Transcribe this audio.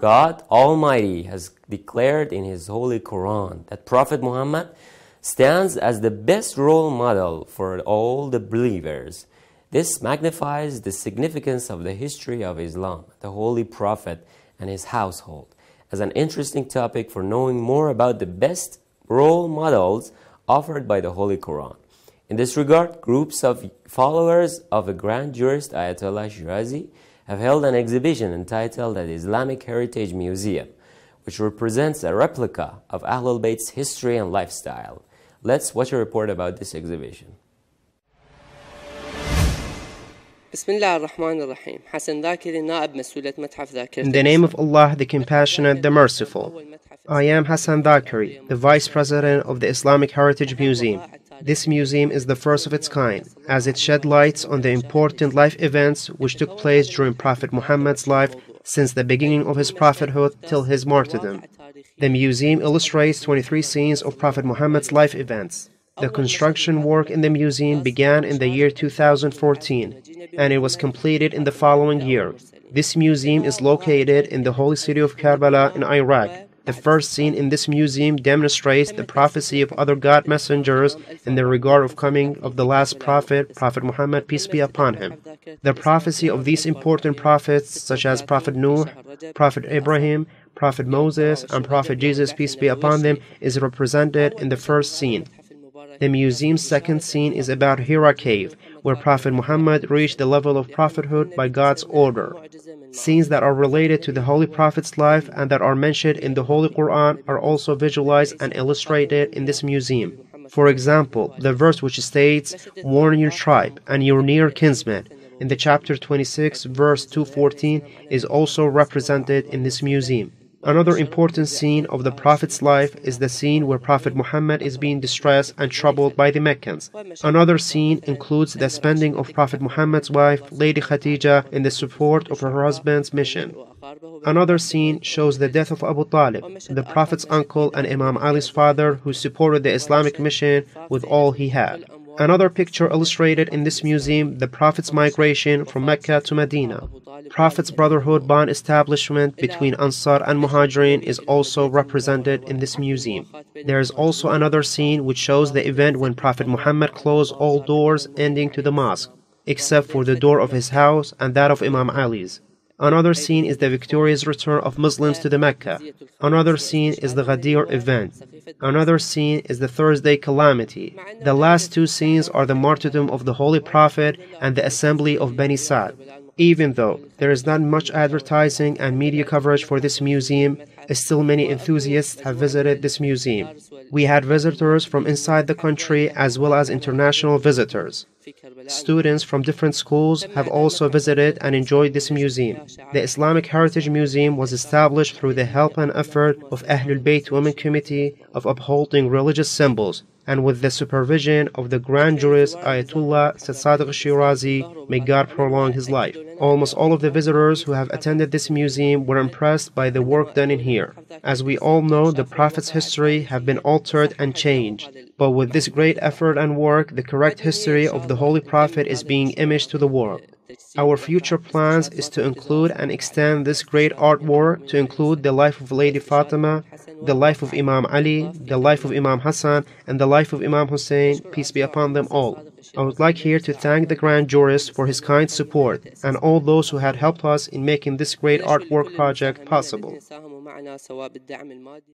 God Almighty has declared in His Holy Quran that Prophet Muhammad stands as the best role model for all the believers. This magnifies the significance of the history of Islam, the Holy Prophet, and his household as an interesting topic for knowing more about the best role models offered by the Holy Quran. In this regard, groups of followers of the grand jurist Ayatollah Shirazi have held an exhibition entitled at the Islamic Heritage Museum, which represents a replica of Ahlul Bayt's history and lifestyle. Let's watch a report about this exhibition. In the name of Allah, the Compassionate, the Merciful. I am Hassan Dhakri, the Vice President of the Islamic Heritage Museum. This museum is the first of its kind, as it shed lights on the important life events which took place during Prophet Muhammad's life since the beginning of his prophethood till his martyrdom. The museum illustrates 23 scenes of Prophet Muhammad's life events. The construction work in the museum began in the year 2014 and it was completed in the following year. This museum is located in the holy city of Karbala in Iraq the first scene in this museum demonstrates the prophecy of other God messengers in the regard of coming of the last prophet, Prophet Muhammad, peace be upon him. The prophecy of these important prophets, such as Prophet Nuh, Prophet Abraham, Prophet Moses, and Prophet Jesus, peace be upon them, is represented in the first scene. The museum's second scene is about Hira Cave, where Prophet Muhammad reached the level of prophethood by God's order. Scenes that are related to the Holy Prophet's life and that are mentioned in the Holy Quran are also visualized and illustrated in this museum. For example, the verse which states, Warn your tribe and your near kinsmen, in the chapter 26, verse 214, is also represented in this museum. Another important scene of the Prophet's life is the scene where Prophet Muhammad is being distressed and troubled by the Meccans. Another scene includes the spending of Prophet Muhammad's wife, Lady Khadija, in the support of her husband's mission. Another scene shows the death of Abu Talib, the Prophet's uncle and Imam Ali's father, who supported the Islamic mission with all he had. Another picture illustrated in this museum the Prophet's migration from Mecca to Medina. Prophet's brotherhood bond establishment between Ansar and Muhajirin is also represented in this museum. There is also another scene which shows the event when Prophet Muhammad closed all doors ending to the mosque, except for the door of his house and that of Imam Ali's. Another scene is the victorious return of Muslims to the Mecca. Another scene is the Ghadir event. Another scene is the Thursday calamity. The last two scenes are the martyrdom of the Holy Prophet and the assembly of Bani Sa'd. Even though there is not much advertising and media coverage for this museum, still many enthusiasts have visited this museum. We had visitors from inside the country as well as international visitors. Students from different schools have also visited and enjoyed this museum. The Islamic Heritage Museum was established through the help and effort of Ahlul Bayt Women Committee of Upholding Religious Symbols and with the supervision of the grand jurist Ayatollah Sadiq Shirazi, may God prolong his life. Almost all of the visitors who have attended this museum were impressed by the work done in here. As we all know, the Prophet's history have been altered and changed, but with this great effort and work, the correct history of the Holy Prophet is being imaged to the world. Our future plans is to include and extend this great artwork to include the life of Lady Fatima, the life of Imam Ali, the life of Imam Hassan, and the life of Imam Hussein, peace be upon them all. I would like here to thank the Grand Jurist for his kind support and all those who had helped us in making this great artwork project possible.